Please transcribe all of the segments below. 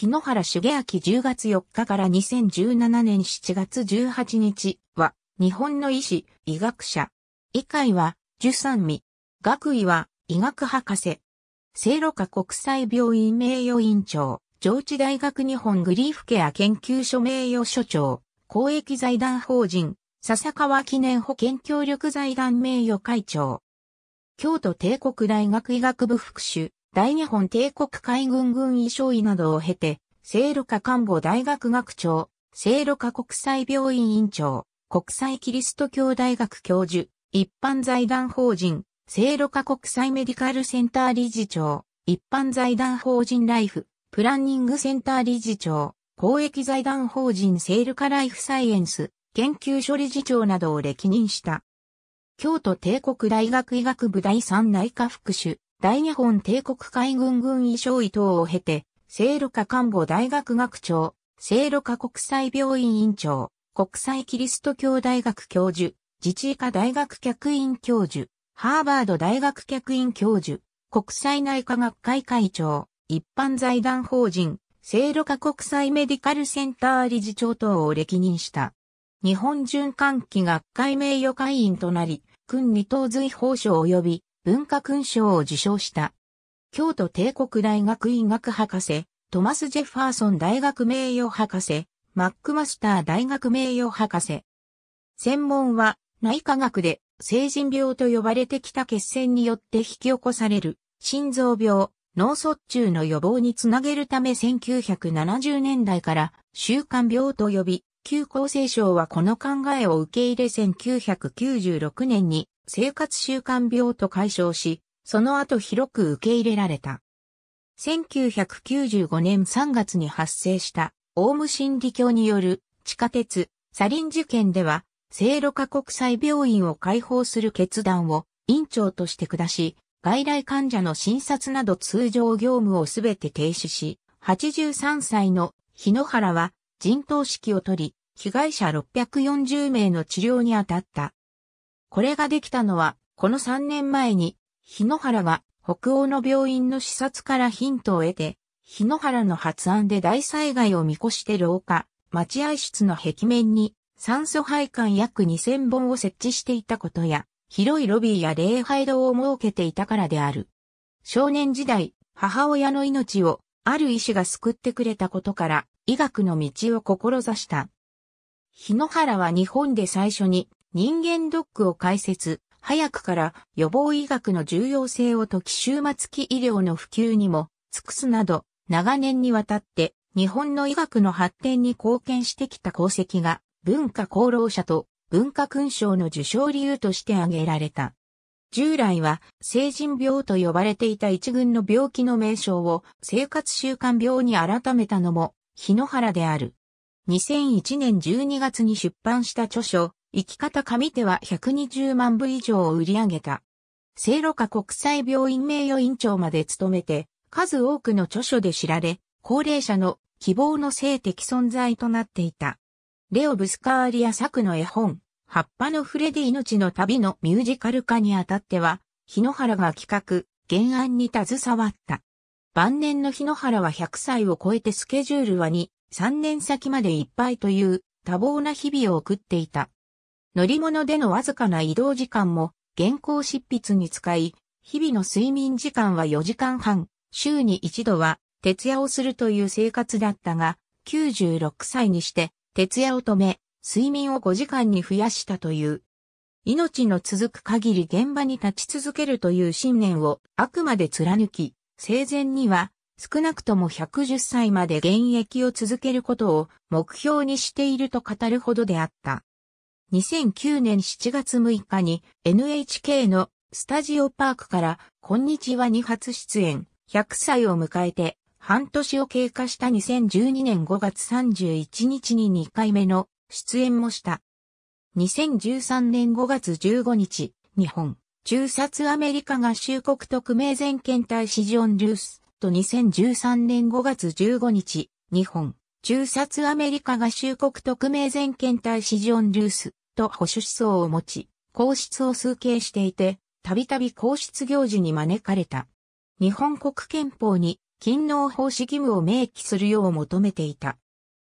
日野原茂明10月4日から2017年7月18日は、日本の医師、医学者。医会は、受産味。学位は、医学博士。聖路加国際病院名誉院長、上智大学日本グリーフケア研究所名誉所長、公益財団法人、笹川記念保健協力財団名誉会長。京都帝国大学医学部副主、大日本帝国海軍軍医少尉などを経て、聖路加官房大学学長、聖路加国際病院院長、国際キリスト教大学教授、一般財団法人、聖路加国際メディカルセンター理事長、一般財団法人ライフ、プランニングセンター理事長、公益財団法人聖路加ライフサイエンス、研究所理事長などを歴任した。京都帝国大学医学部第三内科副手、大日本帝国海軍軍医省医等を経て、聖路加官房大学学長、聖路加国際病院院長、国際キリスト教大学教授、自治医科大学客員教授、ハーバード大学客員教授、国際内科学会会長、一般財団法人、聖路加国際メディカルセンター理事長等を歴任した。日本循環器学会名誉会員となり、君に等随法書及び文化勲章を受章した。京都帝国大学医学博士、トマス・ジェファーソン大学名誉博士、マックマスター大学名誉博士。専門は内科学で成人病と呼ばれてきた血栓によって引き起こされる心臓病、脳卒中の予防につなげるため1970年代から習慣病と呼び、旧厚生省はこの考えを受け入れ1996年に生活習慣病と解消し、その後広く受け入れられた。1995年3月に発生したオウム真理教による地下鉄サリン事件では、聖路加国際病院を開放する決断を院長として下し、外来患者の診察など通常業務をすべて停止し、83歳の日野原は陣頭指揮を取り、被害者640名の治療に当たった。これができたのは、この3年前に、日野原が北欧の病院の視察からヒントを得て、日野原の発案で大災害を見越して廊下、待合室の壁面に酸素配管約2000本を設置していたことや、広いロビーや礼拝堂を設けていたからである。少年時代、母親の命をある医師が救ってくれたことから医学の道を志した。日野原は日本で最初に人間ドックを開設、早くから予防医学の重要性を解き終末期医療の普及にも尽くすなど、長年にわたって日本の医学の発展に貢献してきた功績が文化功労者と文化勲章の受賞理由として挙げられた。従来は成人病と呼ばれていた一群の病気の名称を生活習慣病に改めたのも日野原である。2001年12月に出版した著書生き方上手は120万部以上を売り上げた。聖路加国際病院名誉院長まで務めて、数多くの著書で知られ、高齢者の希望の性的存在となっていた。レオ・ブスカーリア作の絵本、葉っぱの触れで命の旅のミュージカル化にあたっては、日野原が企画、原案に携わった。晩年の日野原は100歳を超えてスケジュールは2、3年先までいっぱいという多忙な日々を送っていた。乗り物でのわずかな移動時間も原稿執筆に使い、日々の睡眠時間は4時間半、週に一度は徹夜をするという生活だったが、96歳にして徹夜を止め、睡眠を5時間に増やしたという。命の続く限り現場に立ち続けるという信念をあくまで貫き、生前には少なくとも110歳まで現役を続けることを目標にしていると語るほどであった。2009年7月6日に NHK のスタジオパークから、こんにちはに初出演、100歳を迎えて、半年を経過した2012年5月31日に2回目の出演もした。2013年5月15日、日本、中殺アメリカ合衆国特命全権大使ジョン・ルースと2013年5月15日、日本、中殺アメリカ合衆国特命全権大使ジョン・ルースと保守思想を持ち、皇室を崇敬していて、たびたび皇室行事に招かれた。日本国憲法に、勤労奉仕義務を明記するよう求めていた。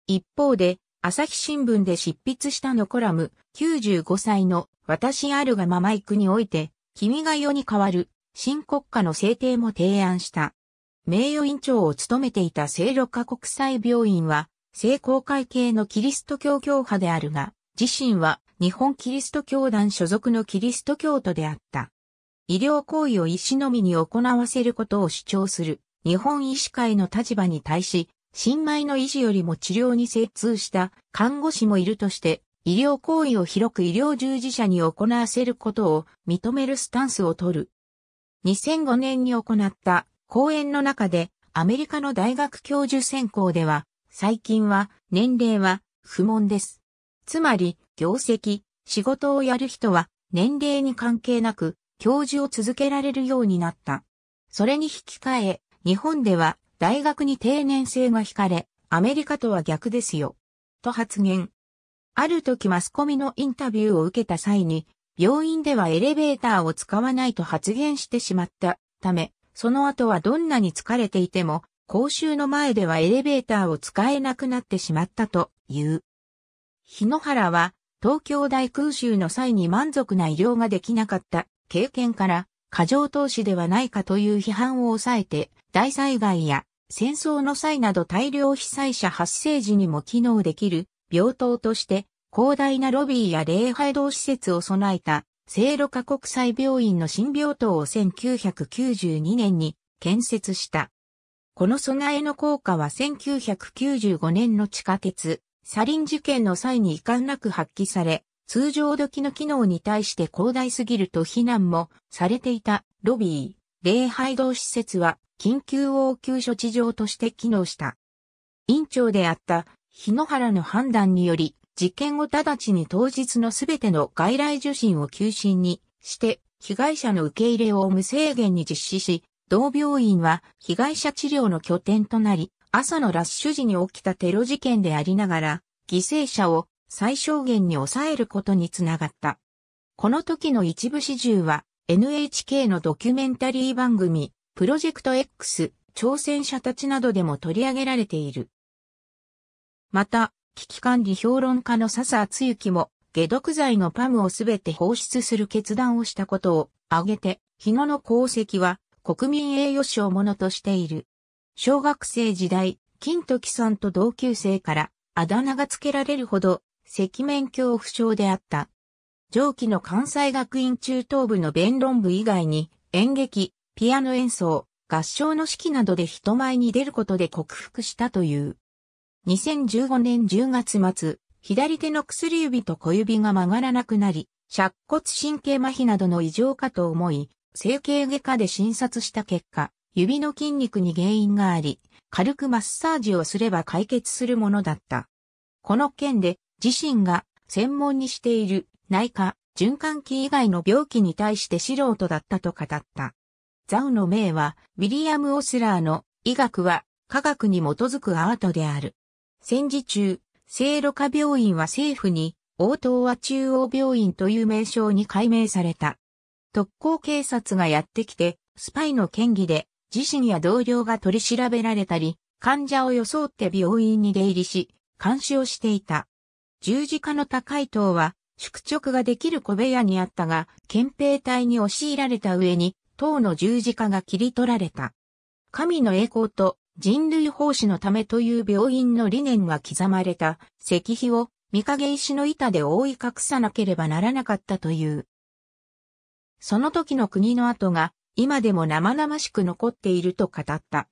一方で、朝日新聞で執筆したのコラム、95歳の私あるがまま行くにおいて、君が世に代わる、新国家の制定も提案した。名誉院長を務めていた聖六カ国際病院は、聖公会系のキリスト教教派であるが、自身は日本キリスト教団所属のキリスト教徒であった。医療行為を医師のみに行わせることを主張する日本医師会の立場に対し、新米の医師よりも治療に精通した看護師もいるとして、医療行為を広く医療従事者に行わせることを認めるスタンスを取る。2005年に行った講演の中で、アメリカの大学教授選考では、最近は年齢は不問です。つまり、業績、仕事をやる人は年齢に関係なく教授を続けられるようになった。それに引き換え、日本では大学に定年制が引かれ、アメリカとは逆ですよ。と発言。ある時マスコミのインタビューを受けた際に、病院ではエレベーターを使わないと発言してしまったため、その後はどんなに疲れていても、講習の前ではエレベーターを使えなくなってしまったという。日野原は東京大空襲の際に満足な医療ができなかった経験から、過剰投資ではないかという批判を抑えて、大災害や戦争の際など大量被災者発生時にも機能できる病棟として、広大なロビーや礼拝堂施設を備えた、聖路加国際病院の新病棟を1992年に建設した。この備えの効果は1995年の地下鉄、サリン事件の際に遺憾なく発揮され、通常時の機能に対して広大すぎると非難もされていたロビー、礼拝堂施設は緊急応急処置場として機能した。院長であった日野原の判断により、事件後直ちに当日のすべての外来受診を休診にして、被害者の受け入れを無制限に実施し、同病院は被害者治療の拠点となり、朝のラッシュ時に起きたテロ事件でありながら、犠牲者を最小限に抑えることにつながった。この時の一部始終は NHK のドキュメンタリー番組、プロジェクト X、挑戦者たちなどでも取り上げられている。また、危機管理評論家の笹厚之も、下毒剤のパムをすべて放出する決断をしたことを挙げて、日野の功績は国民栄誉賞ものとしている。小学生時代、金時さんと同級生からあだ名が付けられるほど赤面恐怖症であった。上記の関西学院中等部の弁論部以外に演劇、ピアノ演奏、合唱の式などで人前に出ることで克服したという。2015年10月末、左手の薬指と小指が曲がらなくなり、尺骨神経麻痺などの異常かと思い、整形外科で診察した結果、指の筋肉に原因があり、軽くマッサージをすれば解決するものだった。この件で自身が専門にしている内科、循環器以外の病気に対して素人だったと語った。ザウの名はウィリアム・オスラーの医学は科学に基づくアートである。戦時中、聖路加病院は政府に応答は中央病院という名称に改名された。特攻警察がやってきて、スパイの嫌疑で自身や同僚が取り調べられたり、患者を装って病院に出入りし、監視をしていた。十字架の高い塔は、宿直ができる小部屋にあったが、憲兵隊に押し入られた上に、塔の十字架が切り取られた。神の栄光と人類奉仕のためという病院の理念が刻まれた石碑を見影石の板で覆い隠さなければならなかったという。その時の国の跡が今でも生々しく残っていると語った。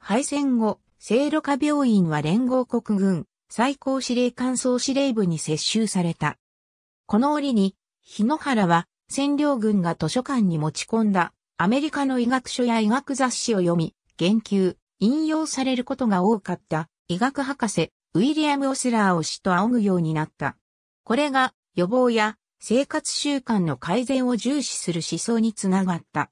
敗戦後、聖路加病院は連合国軍最高司令官総司令部に接収された。この折に、日野原は占領軍が図書館に持ち込んだアメリカの医学書や医学雑誌を読み、言及、引用されることが多かった医学博士ウィリアム・オスラーを死と仰ぐようになった。これが予防や生活習慣の改善を重視する思想につながった。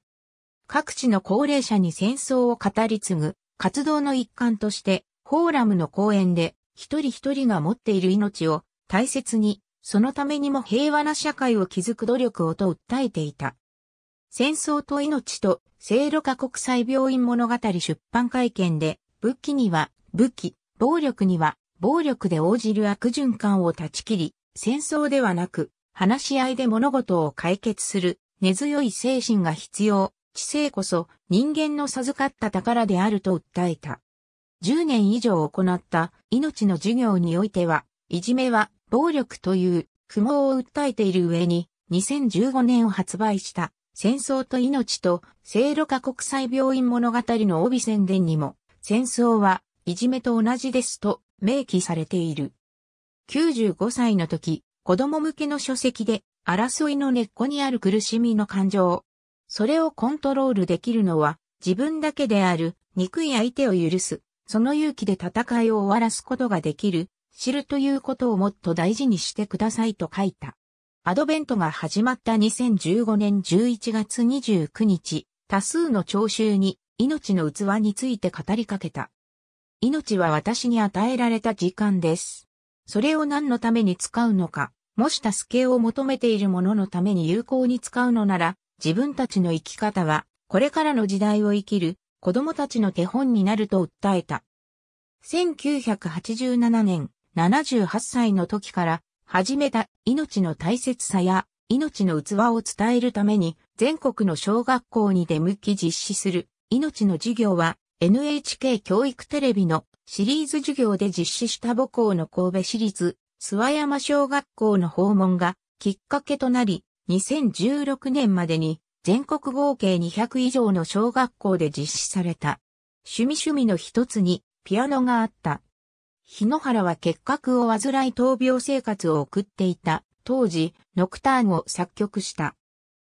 各地の高齢者に戦争を語り継ぐ活動の一環として、フォーラムの講演で一人一人が持っている命を大切に、そのためにも平和な社会を築く努力をと訴えていた。戦争と命と、聖路加国際病院物語出版会見で、武器には武器、暴力には暴力で応じる悪循環を断ち切り、戦争ではなく、話し合いで物事を解決する根強い精神が必要知性こそ人間の授かった宝であると訴えた。10年以上行った命の授業においては、いじめは暴力という苦悩を訴えている上に、2015年を発売した戦争と命と聖路加国際病院物語の帯宣伝にも、戦争はいじめと同じですと明記されている。95歳の時、子供向けの書籍で争いの根っこにある苦しみの感情、それをコントロールできるのは自分だけである、憎い相手を許す、その勇気で戦いを終わらすことができる、知るということをもっと大事にしてくださいと書いた。アドベントが始まった2015年11月29日、多数の聴衆に命の器について語りかけた。命は私に与えられた時間です。それを何のために使うのか、もし助けを求めているもののために有効に使うのなら、自分たちの生き方は、これからの時代を生きる子供たちの手本になると訴えた。1987年、78歳の時から始めた命の大切さや命の器を伝えるために全国の小学校に出向き実施する命の授業は NHK 教育テレビのシリーズ授業で実施した母校の神戸市立諏訪山小学校の訪問がきっかけとなり2016年までに全国合計200以上の小学校で実施された。趣味趣味の一つにピアノがあった。日野原は結核を患い闘病生活を送っていた。当時、ノクターンを作曲した。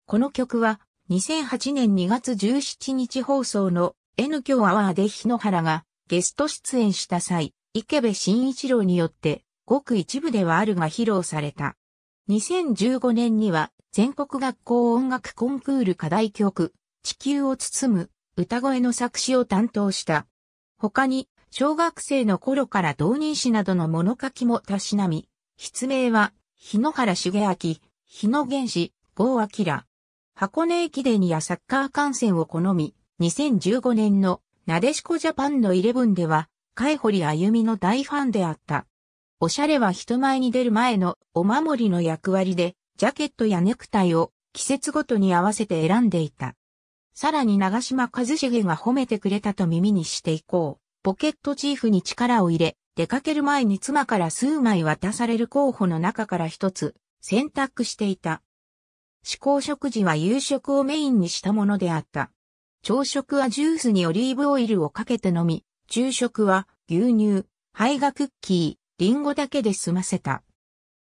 この曲は2008年2月17日放送の N 響アワーで日野原がゲスト出演した際、池部慎一郎によってごく一部ではあるが披露された。2015年には全国学校音楽コンクール課題曲、地球を包む、歌声の作詞を担当した。他に、小学生の頃から同人誌などの物書きもたしなみ、筆名は、日野原茂明、日野原氏、郷明。箱根駅伝やサッカー観戦を好み、2015年のなでしこジャパンのイレブンでは、海堀歩みの大ファンであった。おしゃれは人前に出る前のお守りの役割で、ジャケットやネクタイを季節ごとに合わせて選んでいた。さらに長島和茂が褒めてくれたと耳にしていこう。ポケットチーフに力を入れ、出かける前に妻から数枚渡される候補の中から一つ選択していた。思考食事は夕食をメインにしたものであった。朝食はジュースにオリーブオイルをかけて飲み、昼食は牛乳、胚芽クッキー、リンゴだけで済ませた。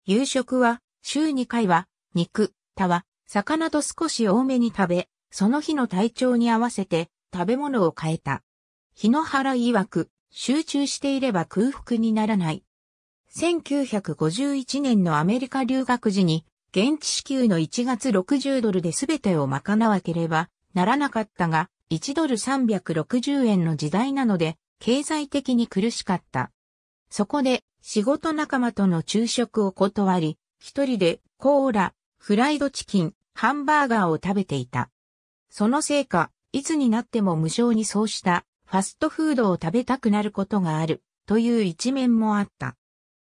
夕食は週2回は、肉、たわ、魚と少し多めに食べ、その日の体調に合わせて食べ物を変えた。日野原曰く、集中していれば空腹にならない。1951年のアメリカ留学時に、現地支給の1月60ドルで全てを賄わければならなかったが、1ドル360円の時代なので、経済的に苦しかった。そこで、仕事仲間との昼食を断り、一人でコーラ、フライドチキン、ハンバーガーを食べていた。そのせいか、いつになっても無償にそうしたファストフードを食べたくなることがあるという一面もあった。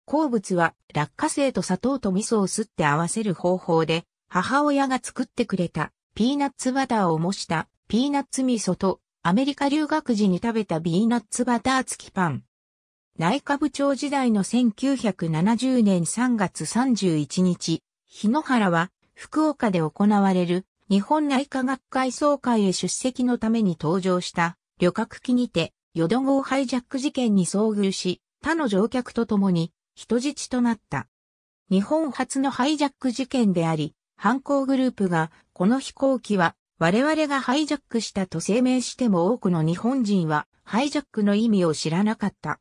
好物は落花生と砂糖と味噌をすって合わせる方法で母親が作ってくれたピーナッツバターを模したピーナッツ味噌とアメリカ留学時に食べたピーナッツバター付きパン。内科部長時代の1970年3月31日、日野原は福岡で行われる日本内科学会総会へ出席のために登場した旅客機にて淀号ハイジャック事件に遭遇し、他の乗客と共に人質となった。日本初のハイジャック事件であり、犯行グループがこの飛行機は我々がハイジャックしたと声明しても多くの日本人はハイジャックの意味を知らなかった。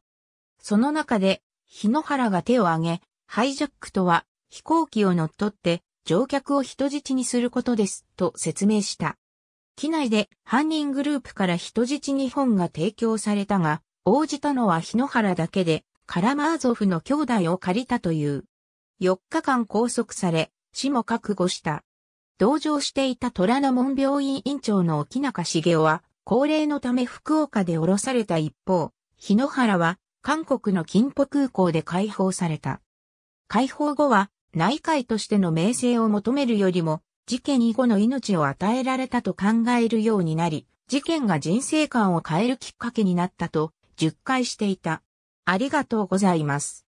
その中で、日野原が手を挙げ、ハイジャックとは飛行機を乗っ取って乗客を人質にすることですと説明した。機内で犯人グループから人質に本が提供されたが、応じたのは日野原だけで、カラマーゾフの兄弟を借りたという。4日間拘束され、死も覚悟した。同乗していた虎ノ門病院院長の沖中茂雄は、高齢のため福岡で降ろされた一方、日野原は韓国の金浦空港で解放された。解放後は内海としての名声を求めるよりも事件以後の命を与えられたと考えるようになり、事件が人生観を変えるきっかけになったと、10回していた。ありがとうございます。